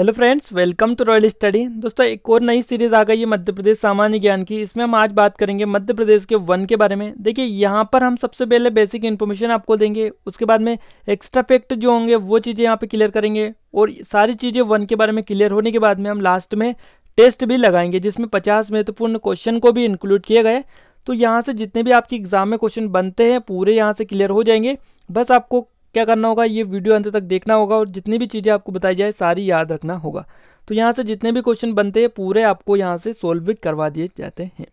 hello friends welcome to royal study दोस्तों एक और नई सीरीज आ गई है मध्य प्रदेश सामान्य ज्ञान की इसमें हम आज बात करेंगे मध्य प्रदेश के वन के बारे में देखिए यहाँ पर हम सबसे पहले बेसिक इन्फॉर्मेशन आपको देंगे उसके बाद में एक्स्ट्रा फैक्ट जो होंगे वो चीज़ें यहाँ पे क्लियर करेंगे और सारी चीज़ें वन के बारे में क्लियर होने के बाद में हम लास्ट में टेस्ट भी लगाएंगे जिसमें पचास महत्वपूर्ण क्वेश्चन को भी इंक्लूड किया गया तो यहाँ से जितने भी आपके एग्जाम में क्वेश्चन बनते हैं पूरे यहाँ से क्लियर हो जाएंगे बस आपको क्या करना होगा ये वीडियो अंत तक देखना होगा और जितनी भी चीज़ें आपको बताई जाए सारी याद रखना होगा तो यहाँ से जितने भी क्वेश्चन बनते हैं पूरे आपको यहाँ से सोल्व करवा दिए जाते हैं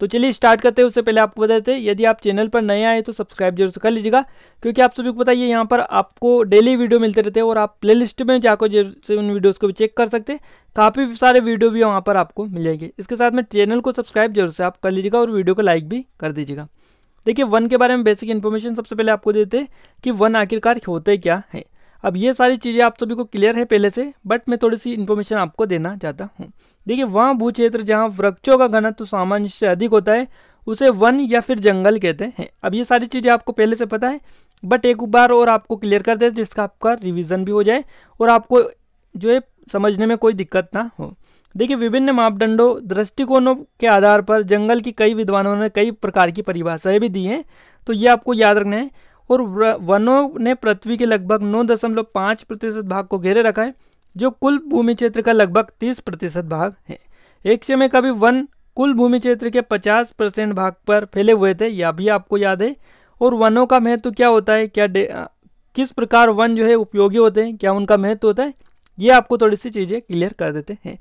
तो चलिए स्टार्ट करते हैं उससे पहले आपको बता देते यदि आप चैनल पर नए आए तो सब्सक्राइब जरूर से कर लीजिएगा क्योंकि आप सभी को पता है यहाँ पर आपको डेली वीडियो मिलते रहते हैं और आप प्लेलिस्ट में जाकर जरूर से उन वीडियोस को भी चेक कर सकते हैं काफ़ी सारे वीडियो भी वहाँ पर आपको मिलेंगे इसके साथ में चैनल को सब्सक्राइब जरूर से आप कर लीजिएगा और वीडियो को लाइक भी कर दीजिएगा देखिए वन के बारे में बेसिक इन्फॉर्मेशन सबसे पहले आपको देते कि वन आखिरकार होते क्या है अब ये सारी चीज़ें आप सभी को क्लियर है पहले से बट मैं थोड़ी सी इन्फॉर्मेशन आपको देना चाहता हूँ देखिए वहाँ भू क्षेत्र जहाँ वृक्षों का घनत्व तो सामान्य से अधिक होता है उसे वन या फिर जंगल कहते हैं अब ये सारी चीज़ें आपको पहले से पता है बट एक बार और आपको क्लियर कर दे जिसका आपका रिविज़न भी हो जाए और आपको जो है समझने में कोई दिक्कत ना हो देखिए विभिन्न मापदंडों दृष्टिकोणों के आधार पर जंगल की कई विद्वानों ने कई प्रकार की परिभाषाएं भी दी हैं तो ये आपको याद रखना है और वनों ने पृथ्वी के लगभग नौ दशमलव पाँच प्रतिशत भाग को घेरे रखा है जो कुल भूमि क्षेत्र का लगभग तीस प्रतिशत भाग है एक समय कभी वन कुल भूमि क्षेत्र के पचास परसेंट भाग पर फैले हुए थे यह भी आपको याद है और वनों का महत्व तो क्या होता है क्या किस प्रकार वन जो है उपयोगी होते हैं क्या उनका महत्व तो होता है ये आपको थोड़ी सी चीज़ें क्लियर कर देते हैं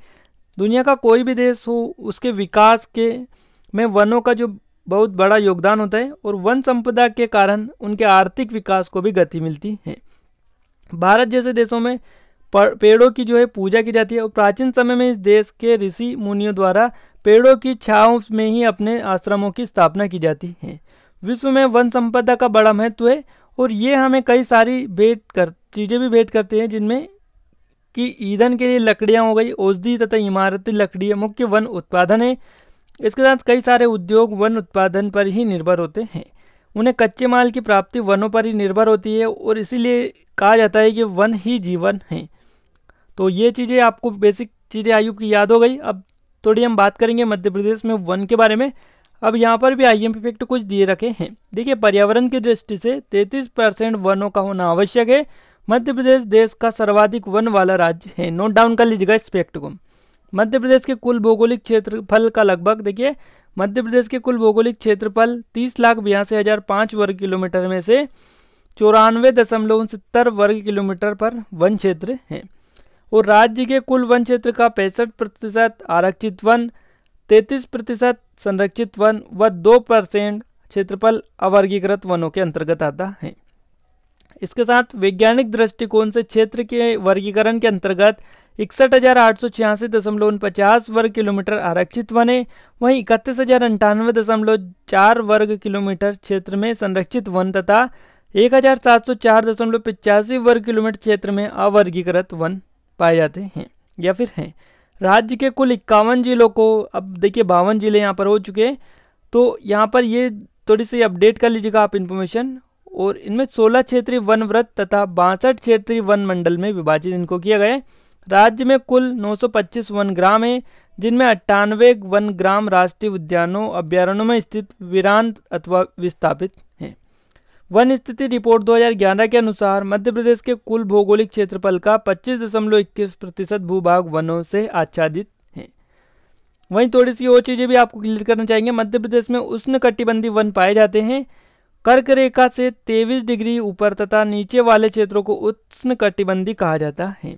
दुनिया का कोई भी देश हो उसके विकास के में वनों का जो बहुत बड़ा योगदान होता है और वन संपदा के कारण उनके आर्थिक विकास को भी गति मिलती है भारत जैसे देशों में पेड़ों की जो है पूजा की जाती है और प्राचीन समय में इस देश के ऋषि मुनियों द्वारा पेड़ों की छाव में ही अपने आश्रमों की स्थापना की जाती है विश्व में वन संपदा का बड़ा महत्व है और ये हमें कई सारी भेंट कर चीज़ें भी भेंट करते हैं जिनमें कि ईंधन के लिए लकड़ियाँ हो गई औषधि तथा इमारती लकड़ी मुख्य वन उत्पादन है इसके साथ कई सारे उद्योग वन उत्पादन पर ही निर्भर होते हैं उन्हें कच्चे माल की प्राप्ति वनों पर ही निर्भर होती है और इसीलिए कहा जाता है कि वन ही जीवन है तो ये चीज़ें आपको बेसिक चीज़ें आयुब की याद हो गई अब थोड़ी हम बात करेंगे मध्य प्रदेश में वन के बारे में अब यहाँ पर भी आई एम कुछ दिए रखे हैं देखिए पर्यावरण की दृष्टि से 33 परसेंट वनों का होना आवश्यक है मध्य प्रदेश देश का सर्वाधिक वन वाला राज्य है नोट डाउन कर लीजिएगा इस फैक्ट को मध्य प्रदेश के कुल भौगोलिक क्षेत्रफल का लगभग देखिए मध्य प्रदेश के कुल भौगोलिक क्षेत्रफल तीस लाख बयासी हज़ार पाँच वर्ग किलोमीटर में से चौरानवे दशमलव उनहत्तर वर्ग किलोमीटर पर वन क्षेत्र है और राज्य के कुल वन क्षेत्र का पैंसठ प्रतिशत आरक्षित वन तैंतीस प्रतिशत संरक्षित वन व दो परसेंट क्षेत्रफल अवर्गीकृत वनों के अंतर्गत आता है इसके साथ वैज्ञानिक दृष्टिकोण से क्षेत्र के वर्गीकरण के अंतर्गत इकसठ हजार आठ सौ छियासी दशमलव वर्ग किलोमीटर आरक्षित वने वहीं इकतीस हजार अंठानवे दशमलव चार वर्ग किलोमीटर क्षेत्र में संरक्षित वन तथा एक हजार सात सौ चार दशमलव पिचासी वर्ग किलोमीटर क्षेत्र में अवर्गीकृत वन पाए जाते हैं या फिर हैं राज्य के कुल इक्यावन जिलों को अब देखिए बावन जिले यहाँ पर हो चुके हैं तो यहाँ पर ये थोड़ी सी अपडेट कर लीजिएगा आप इन्फॉर्मेशन और इनमें सोलह क्षेत्रीय वन व्रत तथा बासठ क्षेत्रीय वन मंडल में विभाजित इनको किया गया राज्य में कुल 925 वन ग्राम है जिनमें अट्ठानवे वन ग्राम राष्ट्रीय उद्यानों अभ्यारण्यों में स्थित वीरान अथवा विस्थापित हैं वन स्थिति रिपोर्ट 2011 के अनुसार मध्य प्रदेश के कुल भौगोलिक क्षेत्रफल का इक्कीस प्रतिशत भूभाग वनों से आच्छादित है वहीं थोड़ी सी और चीज़ें भी आपको क्लियर करना चाहेंगे मध्य प्रदेश में उष्ण कटिबंधी वन पाए जाते हैं कर्क रेखा से 23 डिग्री ऊपर तथा नीचे वाले क्षेत्रों को उष्ण कटिबंधी कहा जाता है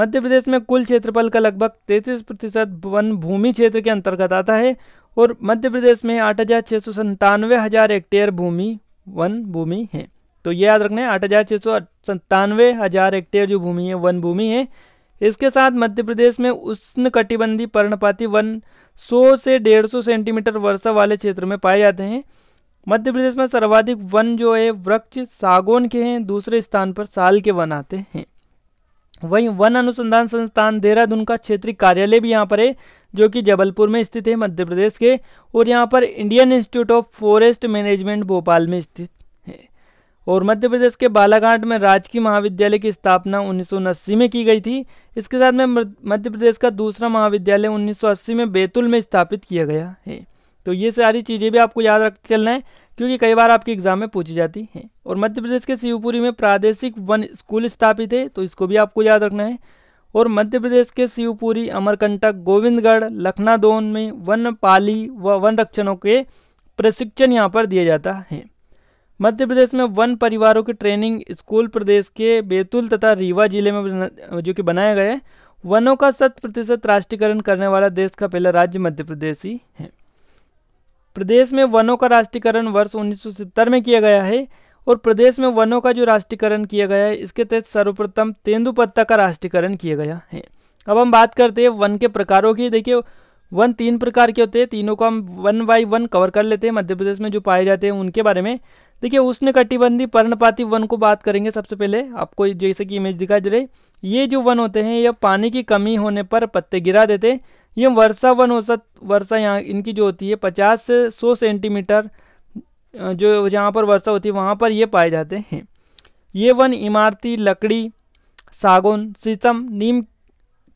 मध्य प्रदेश में कुल क्षेत्रफल का लगभग 33 प्रतिशत वन भूमि क्षेत्र के अंतर्गत आता है और मध्य प्रदेश में आठ हजार छः सौ संतानवे हजार हेक्टेयर भूमि वन भूमि है तो ये याद रखना है आठ हजार छः सौ संतानवे हजार हेक्टेयर जो भूमि है वन भूमि है इसके साथ मध्य प्रदेश में उष्ण कटिबंधी पर्णपाती वन सौ से डेढ़ सौ सेंटीमीटर वर्षा वाले क्षेत्र में पाए जाते हैं मध्य प्रदेश में सर्वाधिक वन जो है वृक्ष सागौन के हैं दूसरे स्थान पर साल के वन आते हैं वहीं वन अनुसंधान संस्थान देहरादून का क्षेत्रीय कार्यालय भी यहाँ पर है जो कि जबलपुर में स्थित है मध्य प्रदेश के और यहाँ पर Indian Institute of Forest Management Bhopal में स्थित है और मध्य प्रदेश के बालाघाट में राजकीय महाविद्यालय की स्थापना उन्नीस में की गई थी इसके साथ में मध्य प्रदेश का दूसरा महाविद्यालय उन्नीस में बैतुल में स्थापित किया गया है तो ये सारी चीज़ें भी आपको याद रख चलना है क्योंकि कई बार आपके एग्जाम में पूछी जाती हैं और मध्य प्रदेश के शिवपुरी में प्रादेशिक वन स्कूल स्थापित है तो इसको भी आपको याद रखना है और मध्य प्रदेश के शिवपुरी अमरकंटक गोविंदगढ़ लखनादोन में वन पाली व वन रक्षणों के प्रशिक्षण यहाँ पर दिया जाता है मध्य प्रदेश में वन परिवारों की ट्रेनिंग स्कूल प्रदेश के बैतूल तथा रीवा जिले में जो कि बनाया गया है वनों का शत प्रतिशत राष्ट्रीयकरण करने वाला देश का पहला राज्य मध्य प्रदेश ही है प्रदेश में वनों का राष्ट्रीयकरण वर्ष उन्नीस में किया गया है और प्रदेश में वनों का जो राष्ट्रीयकरण किया गया है इसके तहत सर्वप्रथम तेंदुपत्ता का राष्ट्रीयकरण किया गया है अब हम बात करते हैं वन के प्रकारों की देखिए वन तीन प्रकार के होते हैं तीनों को हम वन बाई वन कवर कर लेते हैं मध्य प्रदेश में जो पाए जाते हैं उनके बारे में देखिए उष्ण कटिबंधी पर्णपाती वन को बात करेंगे सबसे पहले आपको जैसे कि इमेज दिखाई दे रही ये जो वन होते हैं यह पानी की कमी होने पर पत्ते गिरा देते हैं ये वर्षा वन औसत वर्षा यहाँ इनकी जो होती है पचास से सौ सेंटीमीटर जो जहाँ पर वर्षा होती है वहाँ पर ये पाए जाते हैं ये वन इमारती लकड़ी सागौन शीशम नीम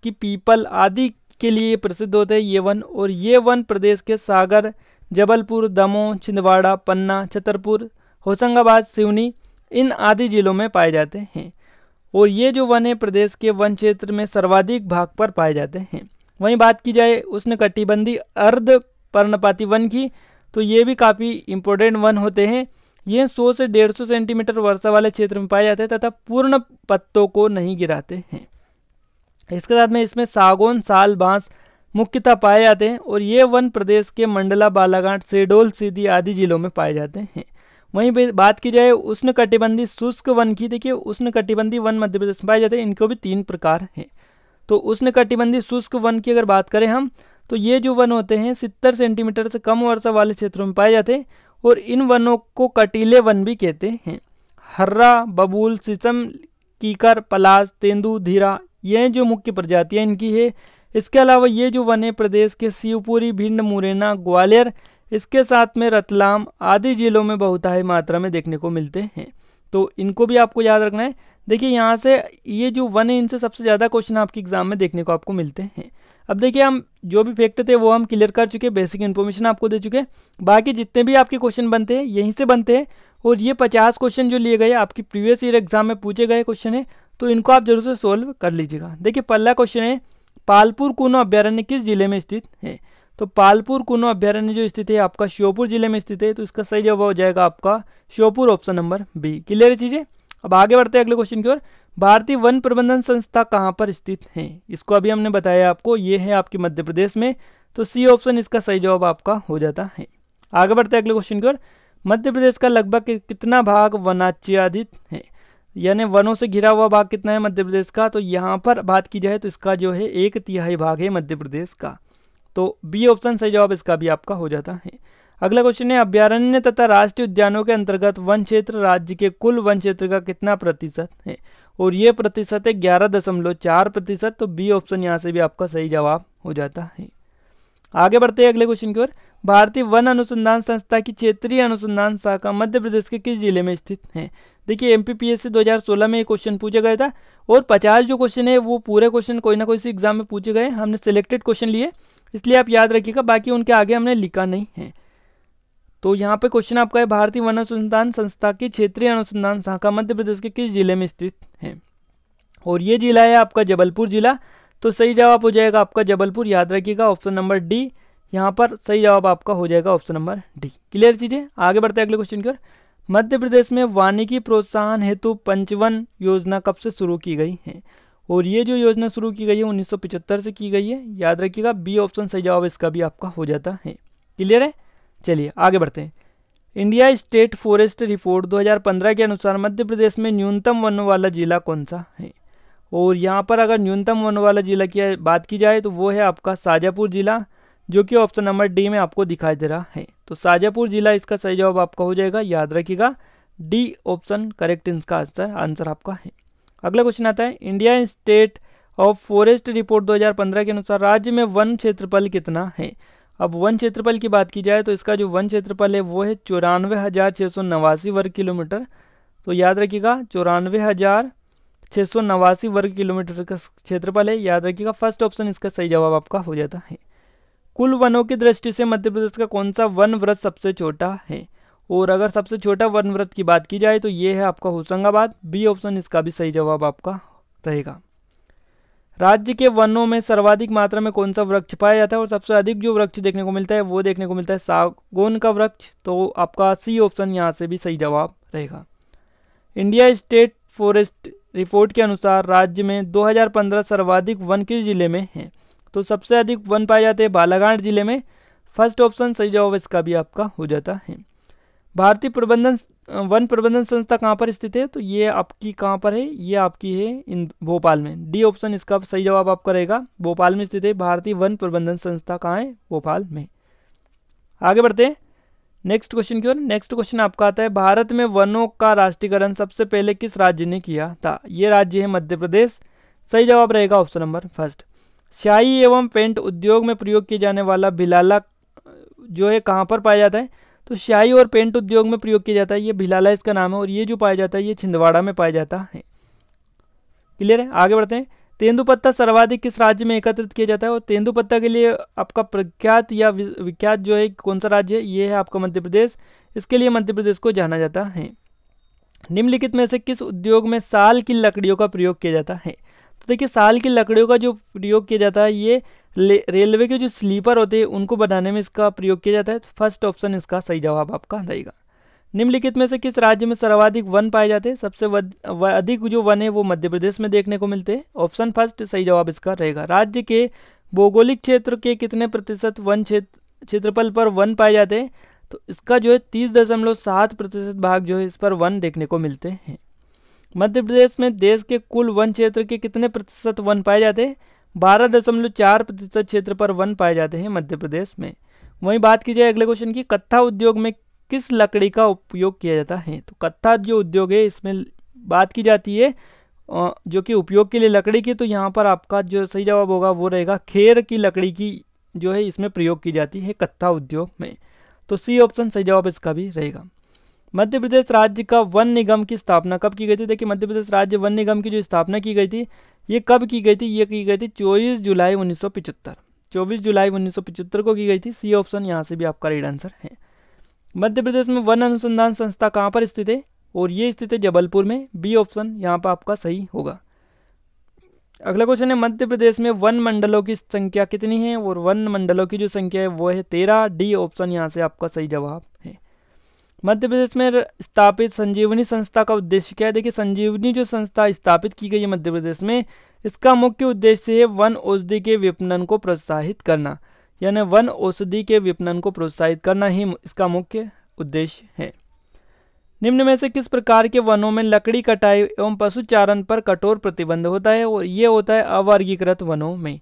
की पीपल आदि के लिए प्रसिद्ध होते हैं ये वन और ये वन प्रदेश के सागर जबलपुर दमोह छिंदवाड़ा पन्ना छतरपुर होशंगाबाद सिवनी इन आदि जिलों में पाए जाते हैं और ये जो वन है प्रदेश के वन क्षेत्र में सर्वाधिक भाग पर पाए जाते हैं वहीं बात की जाए कटिबंधी अर्ध पर्णपाती वन की तो ये भी काफ़ी इम्पोर्टेंट वन होते हैं ये 100 से 150 सेंटीमीटर वर्षा वाले क्षेत्र में पाए जाते हैं तथा पूर्ण पत्तों को नहीं गिराते हैं इसके साथ में इसमें सागौन साल बांस मुख्यतः पाए जाते हैं और ये वन प्रदेश के मंडला बालाघाट सेडोल सीधी आदि जिलों में पाए जाते हैं वहीं बात की जाए उष्ण कटिबंधी शुष्क वन की देखिए उष्ण कटिबंधी वन मध्य प्रदेश में पाए जाते हैं इनको भी तीन प्रकार हैं तो उष्णकटिबंधीय शुष्क वन की अगर बात करें हम तो ये जो वन होते हैं सितर सेंटीमीटर से कम वर्षा वाले क्षेत्रों में पाए जाते हैं और इन वनों को कटीले वन भी कहते हैं हर्रा बबूल सिसम कीकर पलास तेंदू धीरा ये जो मुख्य प्रजातियाँ इनकी है इसके अलावा ये जो वन है प्रदेश के शिवपुरी भिंड मुरैना ग्वालियर इसके साथ में रतलाम आदि जिलों में बहुत ही मात्रा में देखने को मिलते हैं तो इनको भी आपको याद रखना है देखिए यहाँ से ये जो वन है इनसे सबसे ज़्यादा क्वेश्चन आपके एग्जाम में देखने को आपको मिलते हैं अब देखिए हम जो भी फैक्ट थे वो हम क्लियर कर चुके बेसिक इन्फॉर्मेशन आपको दे चुके बाकी जितने भी आपके क्वेश्चन बनते हैं यहीं से बनते हैं और ये पचास क्वेश्चन जो लिए गए आपकी प्रीवियस ईयर एग्जाम में पूछे गए क्वेश्चन है तो इनको आप जरूर से सोल्व कर लीजिएगा देखिए पहला क्वेश्चन है पालपुर कुनो अभ्यारण्य किस जिले में स्थित है तो पालपुर कुनो अभ्यारण्य जो स्थित है आपका श्योपुर जिले में स्थित है तो इसका सही जवाब हो जाएगा आपका Sheopur option number B clear है चीज़ें अब आगे बढ़ते हैं अगले क्वेश्चन की ओर भारतीय वन प्रबंधन संस्था कहाँ पर स्थित है इसको अभी हमने बताया आपको ये है आपके मध्य प्रदेश में तो सी ऑप्शन इसका सही जवाब आपका हो जाता है आगे बढ़ते हैं अगले क्वेश्चन की ओर मध्य प्रदेश का लगभग कितना भाग वनाच्छादित है यानी वनों से घिरा हुआ भाग कितना है मध्य प्रदेश का तो यहाँ पर बात की जाए तो इसका जो है एक तिहाई भाग है मध्य प्रदेश का तो बी ऑप्शन सही जवाब इसका भी आपका हो जाता है अगला क्वेश्चन है अभ्यारण्य तथा राष्ट्रीय उद्यानों के अंतर्गत वन क्षेत्र राज्य के कुल वन क्षेत्र का कितना प्रतिशत है और ये प्रतिशत है ग्यारह दशमलव चार प्रतिशत तो बी ऑप्शन यहाँ से भी आपका सही जवाब हो जाता है आगे बढ़ते हैं अगले क्वेश्चन की ओर भारतीय वन अनुसंधान संस्था की क्षेत्रीय अनुसंधान शाखा मध्य प्रदेश के किस जिले में स्थित है देखिए एम पी दो हज़ार सोलह में ये क्वेश्चन पूछा गया था और पचास जो क्वेश्चन है वो पूरे क्वेश्चन कोई ना कोई सी एग्जाम में पूछे गए हमने सिलेक्टेड क्वेश्चन लिए इसलिए आप याद रखिएगा बाकी उनके आगे हमने लिखा नहीं है तो यहाँ पे क्वेश्चन आपका है भारतीय वन अनुसंधान संस्था की क्षेत्रीय अनुसंधान शाखा मध्य प्रदेश के किस जिले में स्थित है और ये जिला है आपका जबलपुर जिला तो सही जवाब हो जाएगा आपका जबलपुर याद रखिएगा ऑप्शन नंबर डी यहाँ पर सही जवाब आपका हो जाएगा ऑप्शन नंबर डी क्लियर चीज़ें आगे बढ़ते हैं अगले क्वेश्चन की ओर मध्य प्रदेश में वानिकी प्रोत्साहन हेतु पंचवन योजना कब से शुरू की गई है और ये जो योजना शुरू की गई है उन्नीस से की गई है याद रखिएगा बी ऑप्शन सही जवाब इसका भी आपका हो जाता है क्लियर है चलिए आगे बढ़ते हैं इंडिया स्टेट फॉरेस्ट रिपोर्ट 2015 के अनुसार मध्य प्रदेश में न्यूनतम वन वाला जिला कौन सा है और यहाँ पर अगर न्यूनतम वन वाला जिला की बात की जाए तो वो है आपका साजापुर जिला जो कि ऑप्शन नंबर डी में आपको दिखाई दे रहा है तो साजापुर जिला इसका सही जवाब आपका हो जाएगा याद रखिएगा डी ऑप्शन करेक्ट इसका आंसर आंसर आपका है अगला क्वेश्चन आता है India State of Forest Report 2015 के अनुसार राज्य में वन क्षेत्रफल कितना है अब वन क्षेत्रफल की बात की जाए तो इसका जो वन क्षेत्रफल है वो है चौरानवे हज़ार छः सौ नवासी वर्ग किलोमीटर तो याद रखिएगा चौरानवे हज़ार छः सौ नवासी वर्ग किलोमीटर का क्षेत्रफल है याद रखिएगा फर्स्ट ऑप्शन इसका सही जवाब आपका हो जाता है कुल वनों की दृष्टि से मध्य प्रदेश का कौन सा वन व्रत सबसे छोटा है और अगर सबसे छोटा वन व्रत की बात की जाए तो ये है आपका होशंगाबाद बी ऑप्शन इसका भी सही जवाब आपका रहेगा राज्य के वनों में सर्वाधिक मात्रा में कौन सा वृक्ष पाया जाता है और सबसे अधिक जो वृक्ष देखने को मिलता है वो देखने को मिलता है सागौन का वृक्ष तो आपका सी ऑप्शन यहाँ से भी सही जवाब रहेगा इंडिया स्टेट फॉरेस्ट रिपोर्ट के अनुसार राज्य में 2015 सर्वाधिक वन किस जिले में हैं तो सबसे अधिक वन पाए जाते हैं बालाघाट जिले में फर्स्ट ऑप्शन सही जवाब इसका भी आपका हो जाता है भारतीय प्रबंधन वन प्रबंधन संस्था कहाँ पर स्थित है तो ये आपकी कहाँ पर है ये आपकी है इन भोपाल में डी ऑप्शन इसका सही जवाब आपका रहेगा भोपाल में स्थित है भारतीय वन प्रबंधन संस्था कहाँ है भोपाल में आगे बढ़ते हैं नेक्स्ट क्वेश्चन की ओर नेक्स्ट क्वेश्चन आपका आता है भारत में वनों का राष्ट्रीयकरण सबसे पहले किस राज्य ने किया था ये राज्य है मध्य प्रदेश सही जवाब रहेगा ऑप्शन नंबर फर्स्ट शाही एवं पेंट उद्योग में प्रयोग किया जाने वाला भिलाला जो है कहाँ पर पाया जाता है तो स्याही और पेंट उद्योग में प्रयोग किया जाता है ये भिलाला इसका नाम है और ये जो पाया जाता है ये छिंदवाड़ा में पाया जाता है क्लियर है आगे बढ़ते हैं तेंदुपत्ता सर्वाधिक किस राज्य में एकत्रित किया जाता है और तेंदुपत्ता के लिए आपका प्रख्यात या विख्यात जो है कौन सा राज्य है ये है आपका मध्य प्रदेश इसके लिए मध्य प्रदेश को जाना जाता है निम्नलिखित में से किस उद्योग में साल की लकड़ियों का प्रयोग किया जाता है देखिए साल की लकड़ियों का जो प्रयोग किया जाता है ये रेलवे के जो स्लीपर होते हैं उनको बनाने में इसका प्रयोग किया जाता है तो फर्स्ट ऑप्शन इसका सही जवाब आपका रहेगा निम्नलिखित में से किस राज्य में सर्वाधिक वन पाए जाते हैं सबसे अधिक जो वन है वो मध्य प्रदेश में देखने को मिलते हैं ऑप्शन फर्स्ट सही जवाब इसका रहेगा राज्य के भौगोलिक क्षेत्र के कितने प्रतिशत वन क्षेत्र क्षेत्रफल पर वन पाए जाते हैं तो इसका जो है तीस दशमलव सात प्रतिशत भाग जो है इस पर वन देखने को मिलते हैं मध्य प्रदेश में देश के कुल वन क्षेत्र के कितने प्रतिशत वन पाए जाते हैं बारह दशमलव चार प्रतिशत क्षेत्र पर वन पाए जाते हैं मध्य प्रदेश में वहीं बात की जाए अगले क्वेश्चन की कत्था उद्योग में किस लकड़ी का उपयोग किया जाता है तो कत्था जो उद्योग है इसमें बात की जाती है जो कि उपयोग के लिए लकड़ी की तो यहाँ पर आपका जो सही जवाब होगा वो रहेगा खेर की लकड़ी की जो है इसमें प्रयोग की जाती है कत्था उद्योग में तो सी ऑप्शन सही जवाब इसका भी रहेगा मध्य प्रदेश राज्य का वन निगम की स्थापना कब की गई थी देखिए मध्य प्रदेश राज्य वन निगम की जो स्थापना की गई थी ये कब की गई थी ये की गई थी चौबीस जुलाई उन्नीस सौ पिछहत्तर चौबीस जुलाई उन्नीस सौ पिचहत्तर को की गई थी सी ऑप्शन यहाँ से भी आपका राइट आंसर है मध्य प्रदेश में वन अनुसंधान संस्था कहाँ पर स्थित है और ये स्थित है जबलपुर में बी ऑप्शन यहाँ पर आपका सही होगा अगला क्वेश्चन है मध्य प्रदेश में वन मंडलों की संख्या कितनी है और वन मंडलों की जो संख्या है वो है तेरह डी ऑप्शन यहाँ से आपका सही जवाब है मध्य प्रदेश में स्थापित संजीवनी संस्था का उद्देश्य क्या है देखिए संजीवनी जो संस्था स्थापित की गई है मध्य प्रदेश में इसका मुख्य उद्देश्य है वन औषधि के विपणन को प्रोत्साहित करना यानी वन औषधि के विपणन को प्रोत्साहित करना ही इसका मुख्य उद्देश्य है निम्न में से किस प्रकार के वनों में लकड़ी कटाई एवं पशुचारण पर कठोर प्रतिबंध होता है और ये होता है अवर्गीकृत वनों में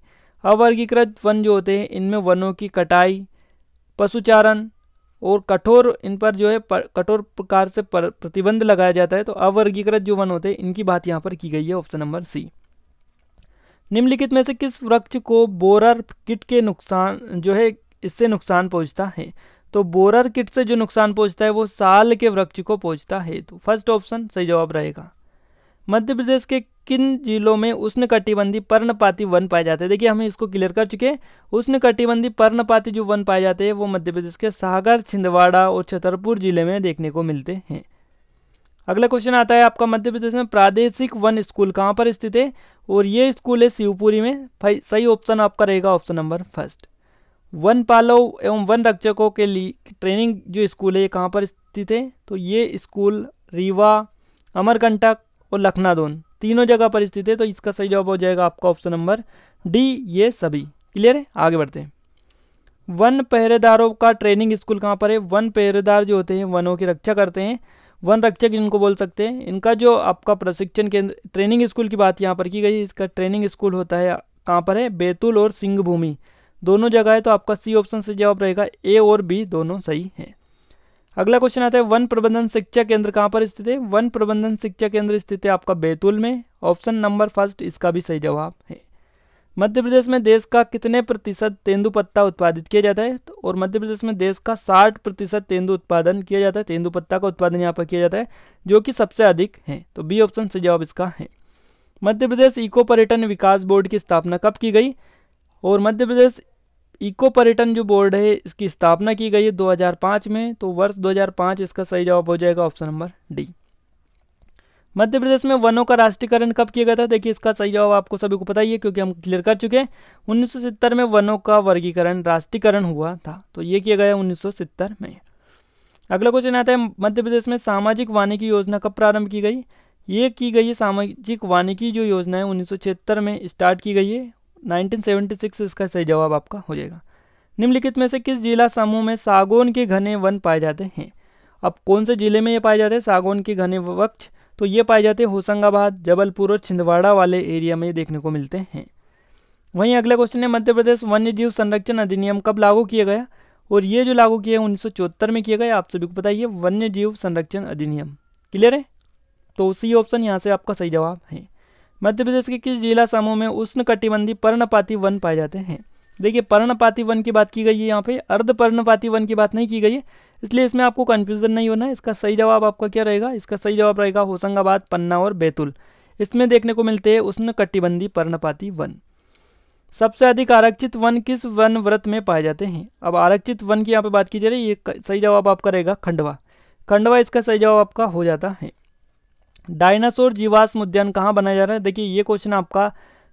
अवर्गीकृत वन जो होते हैं इनमें वनों की कटाई पशुचारण और कठोर इन पर जो है पर, कठोर प्रकार से पर, प्रतिबंध लगाया जाता है तो अवर्गीकृत जो वन होते हैं इनकी बात यहाँ पर की गई है ऑप्शन नंबर सी निम्नलिखित में से किस वृक्ष को बोरर किट के नुकसान जो है इससे नुकसान पहुँचता है तो बोरर किट से जो नुकसान पहुँचता है वो साल के वृक्ष को पहुँचता है तो फर्स्ट ऑप्शन सही जवाब रहेगा मध्य प्रदेश के किन जिलों में उष्णकटिबंधी पर्णपाती वन पाए जाते हैं देखिए हम इसको क्लियर कर चुके हैं उष्णकटिबंधी पर्णपाती जो वन पाए जाते हैं वो मध्य प्रदेश के सागर छिंदवाड़ा और छतरपुर जिले में देखने को मिलते हैं अगला क्वेश्चन आता है आपका मध्य प्रदेश में प्रादेशिक वन स्कूल कहाँ पर स्थित है और ये स्कूल है शिवपुरी में सही ऑप्शन आपका रहेगा ऑप्शन नंबर फर्स्ट वन पालो एवं वन रक्षकों के लिए ट्रेनिंग जो स्कूल है ये कहाँ पर स्थित है तो ये स्कूल रीवा अमरकंटक और लखनादोन तीनों जगह पर स्थित है तो इसका सही जवाब हो जाएगा आपका ऑप्शन नंबर डी ये सभी क्लियर है आगे बढ़ते हैं वन पहरेदारों का ट्रेनिंग स्कूल कहाँ पर है वन पहरेदार जो होते हैं वनों की रक्षा करते हैं वन रक्षक इनको बोल सकते हैं इनका जो आपका प्रशिक्षण केंद्र ट्रेनिंग स्कूल की बात यहाँ पर की गई इसका ट्रेनिंग स्कूल होता है कहाँ पर है बैतूल और सिंहभूमि दोनों जगह है तो आपका सी ऑप्शन से जवाब रहेगा ए और बी दोनों सही है अगला क्वेश्चन आता है वन प्रबंधन शिक्षा केंद्र कहाँ पर स्थित है वन प्रबंधन शिक्षा केंद्र स्थित है आपका बैतूल में ऑप्शन नंबर फर्स्ट इसका भी सही जवाब है मध्य प्रदेश में देश का कितने प्रतिशत तेंदु पत्ता उत्पादित किया जाता है तो और मध्य प्रदेश में देश का 60 प्रतिशत तेंदु उत्पादन किया जाता है तेंदु पत्ता का उत्पादन यहाँ पर किया जाता है जो कि सबसे अधिक है तो बी ऑप्शन सही जवाब इसका है मध्य प्रदेश इको पर्यटन विकास बोर्ड की स्थापना कब की गई और मध्य प्रदेश इको पर्यटन जो बोर्ड है इसकी स्थापना की गई है 2005 में तो वर्ष 2005 इसका सही जवाब हो जाएगा option number D Madhya Pradesh में वनों का राष्ट्रीयकरण कब किया गया था देखिए इसका सही जवाब आपको सभी को पता ही है क्योंकि हम क्लियर कर चुके हैं उन्नीस में वनों का वर्गीकरण राष्ट्रीयकरण हुआ था तो ये किया गया उन्नीस में अगला क्वेश्चन आता है मध्य प्रदेश में सामाजिक वानिकी योजना कब प्रारंभ की गई ये की गई है सामाजिक वानिकी जो योजना है उन्नीस में स्टार्ट की गई है 1976 इसका सही जवाब आपका हो जाएगा निम्नलिखित में से किस जिला समूह में सागौन के घने वन पाए जाते हैं अब कौन से जिले में ये पाए जाते हैं सागौन के घने वक्ष तो ये पाए जाते हैं होशंगाबाद जबलपुर और छिंदवाड़ा वाले एरिया में ये देखने को मिलते हैं वहीं अगला क्वेश्चन है मध्य प्रदेश वन्य जीव संरक्षण अधिनियम कब लागू किया गया और ये जो लागू किया उन्नीस में किया गया आप सभी को पता वन्य जीव संरक्षण अधिनियम क्लियर है तो उसी ऑप्शन यहाँ से आपका सही जवाब है मध्य प्रदेश के किस जिला समूह में उष्ण कटिबंधी पर्णपाती वन पाए जाते हैं देखिए पर्णपाती वन की बात की गई है यहाँ पे अर्ध पर्णपाती वन की बात नहीं की गई है इसलिए इसमें आपको कन्फ्यूजन नहीं होना है इसका सही जवाब आपका क्या रहेगा इसका सही जवाब रहेगा होशंगाबाद पन्ना और बैतूल इसमें देखने को मिलते हैं उष्ण कटिबंधी पर्णपाती वन सबसे अधिक आरक्षित वन किस वन व्रत में पाए जाते हैं अब आरक्षित वन की यहाँ पे बात की जा रही है ये सही जवाब आपका रहेगा खंडवा खंडवा इसका सही जवाब आपका हो जाता है डायनासोर जीवास उद्यान कहाँ बनाया जा रहा है देखिए ये क्वेश्चन आपका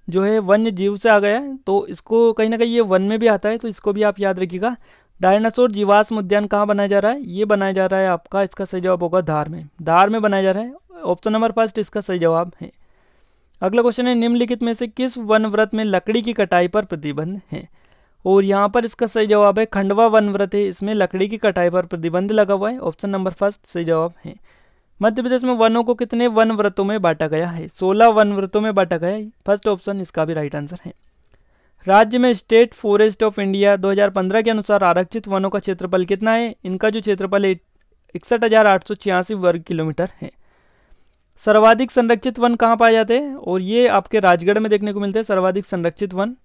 जो है वन्य जीव से आ गया है तो इसको कहीं ना कहीं ये वन में भी आता है तो इसको भी आप याद रखिएगा डायनासोर जीवाश्म उद्यान कहाँ बनाया जा रहा है ये बनाया जा रहा है आपका इसका सही जवाब होगा धार में धार में बनाया जा रहा है ऑप्शन नंबर फर्स्ट इसका सही जवाब है अगला क्वेश्चन है निम्नलिखित में से किस वन व्रत में लकड़ी की कटाई पर प्रतिबंध है और यहाँ पर इसका सही जवाब है खंडवा वन व्रत है इसमें लकड़ी की कटाई पर प्रतिबंध लगा हुआ है ऑप्शन नंबर फर्स्ट सही जवाब है मध्य प्रदेश में वनों को कितने वन व्रतों में बांटा गया है सोलह वन व्रतों में बांटा गया है फर्स्ट ऑप्शन इसका भी राइट आंसर है राज्य में स्टेट फॉरेस्ट ऑफ इंडिया 2015 के अनुसार आरक्षित वनों का क्षेत्रफल कितना है इनका जो क्षेत्रफल है इकसठ वर्ग किलोमीटर है सर्वाधिक संरक्षित वन कहाँ पाए जाते हैं और ये आपके राजगढ़ में देखने को मिलते हैं सर्वाधिक संरक्षित वन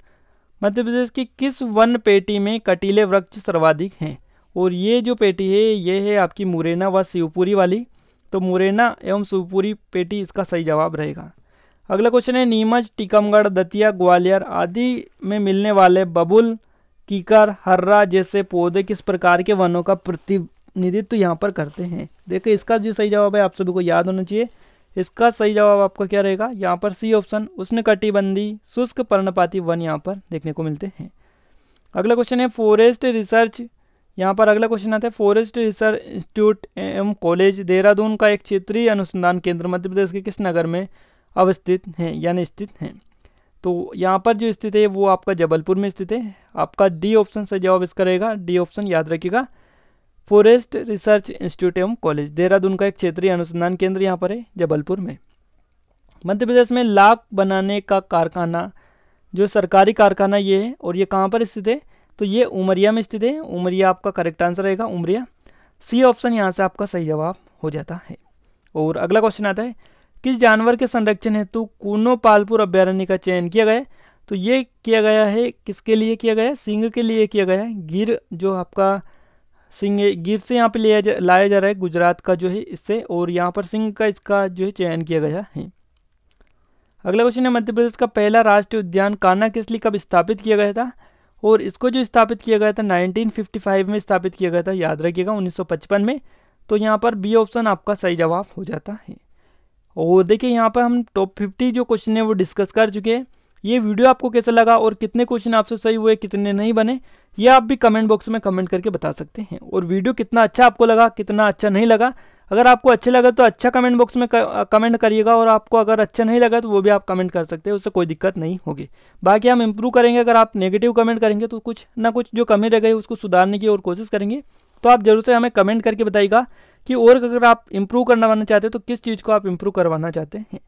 मध्य प्रदेश की किस वन पेटी में कटीले वृक्ष सर्वाधिक हैं और ये जो पेटी है ये है आपकी मुरैना व शिवपुरी वाली तो मुरैना एवं शिवपुरी पेटी इसका सही जवाब रहेगा अगला क्वेश्चन है नीमच टीकमगढ़ दतिया ग्वालियर आदि में मिलने वाले बबुल कीकर हर्रा जैसे पौधे किस प्रकार के वनों का प्रतिनिधित्व यहाँ पर करते हैं देखिए इसका जो सही जवाब है आप सभी को याद होना चाहिए इसका सही जवाब आपका क्या रहेगा यहाँ पर सी ऑप्शन उष्ण कटिबंधी शुष्क पर्णपाती वन यहाँ पर देखने को मिलते हैं अगला क्वेश्चन है फॉरेस्ट रिसर्च यहाँ पर अगला क्वेश्चन आता है फॉरेस्ट रिसर्च इंस्टीट्यूट एवं कॉलेज देहरादून का एक क्षेत्रीय अनुसंधान केंद्र मध्य प्रदेश के किस नगर में अवस्थित हैं यानी स्थित हैं तो यहाँ पर जो स्थित है वो आपका जबलपुर में स्थित है आपका डी ऑप्शन से जवाब इसका रहेगा डी ऑप्शन याद रखिएगा फॉरेस्ट रिसर्च इंस्टीट्यूट एवं कॉलेज देहरादून का एक क्षेत्रीय अनुसंधान केंद्र यहाँ पर है जबलपुर में मध्य प्रदेश में लाख बनाने का कारखाना जो सरकारी कारखाना ये है और ये कहाँ पर स्थित है तो ये उमरिया में स्थित है उमरिया आपका करेक्ट आंसर रहेगा उमरिया सी ऑप्शन यहाँ से आपका सही जवाब हो जाता है और अगला क्वेश्चन आता है किस जानवर के संरक्षण हेतु कूनो पालपुर अभ्यारण्य का चयन किया गया तो ये किया गया है किसके लिए किया गया सिंह के लिए किया गया है गिर जो आपका सिंह गिर से यहाँ पे लिया जा लाया जा रहा है गुजरात का जो है इससे और यहाँ पर सिंह का इसका जो है चयन किया गया है अगला क्वेश्चन है मध्य प्रदेश का पहला राष्ट्रीय उद्यान कान्हा किसली कब स्थापित किया गया था और इसको जो स्थापित किया गया था 1955 में स्थापित किया गया था याद रखिएगा 1955 में तो यहाँ पर बी ऑप्शन आपका सही जवाब हो जाता है और देखिए यहाँ पर हम टॉप 50 जो क्वेश्चन है वो डिस्कस कर चुके हैं ये वीडियो आपको कैसा लगा और कितने क्वेश्चन आपसे सही हुए कितने नहीं बने ये आप भी कमेंट बॉक्स में कमेंट करके बता सकते हैं और वीडियो कितना अच्छा आपको लगा कितना अच्छा नहीं लगा अगर आपको अच्छे लगे तो अच्छा कमेंट बॉक्स में कमेंट करिएगा और आपको अगर अच्छा नहीं लगा तो वो भी आप कमेंट कर सकते हैं उससे कोई दिक्कत नहीं होगी बाकी हम इम्प्रूव करेंगे अगर आप नेगेटिव कमेंट करेंगे तो कुछ ना कुछ जो कमी रह गई उसको सुधारने की और कोशिश करेंगे तो आप जरूर से हमें कमेंट करके बताइएगा कि और अगर आप इम्प्रूव करवाना चाहते हैं तो किस चीज़ को आप इम्प्रूव करवाना चाहते हैं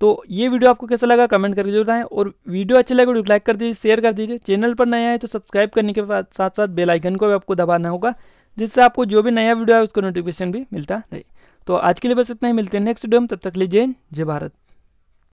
तो ये वीडियो आपको कैसा लगा कमेंट करके जरूर बताएं और वीडियो अच्छे लगे तो लाइक कर दीजिए शेयर कर दीजिए चैनल पर नया है तो सब्सक्राइब करने के साथ साथ बेल आइकन को भी आपको दबाना होगा जिससे आपको जो भी नया वीडियो है उसका नोटिफिकेशन भी मिलता रहे तो आज के लिए बस इतना ही मिलते हैं नेक्स्ट वीडियो में तब तक लीजिए जय भारत